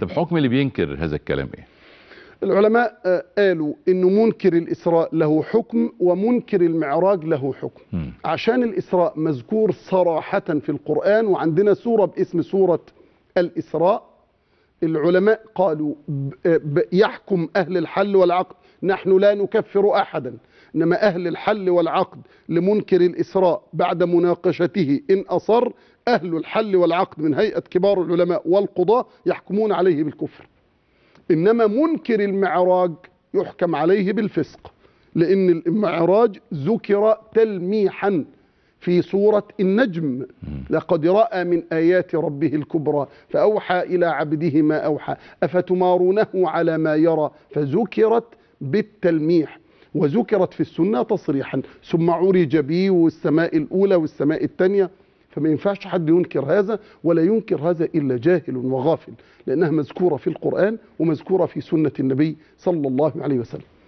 طب حكم اللي بينكر هذا الكلام ايه العلماء آه، قالوا انه منكر الاسراء له حكم ومنكر المعراج له حكم م. عشان الاسراء مذكور صراحه في القران وعندنا سوره باسم سوره الاسراء العلماء قالوا آه، يحكم اهل الحل والعقد نحن لا نكفر احدا انما اهل الحل والعقد لمنكر الاسراء بعد مناقشته ان اصر أهل الحل والعقد من هيئة كبار العلماء والقضاة يحكمون عليه بالكفر إنما منكر المعراج يحكم عليه بالفسق لأن المعراج ذكر تلميحا في سورة النجم لقد رأى من آيات ربه الكبرى فأوحى إلى عبده ما أوحى أفتمارونه على ما يرى فذكرت بالتلميح وذكرت في السنة تصريحا ثم عرج بي والسماء الأولى والسماء الثانية فما ينفعش حد ينكر هذا ولا ينكر هذا إلا جاهل وغافل لأنها مذكورة في القرآن ومذكورة في سنة النبي صلى الله عليه وسلم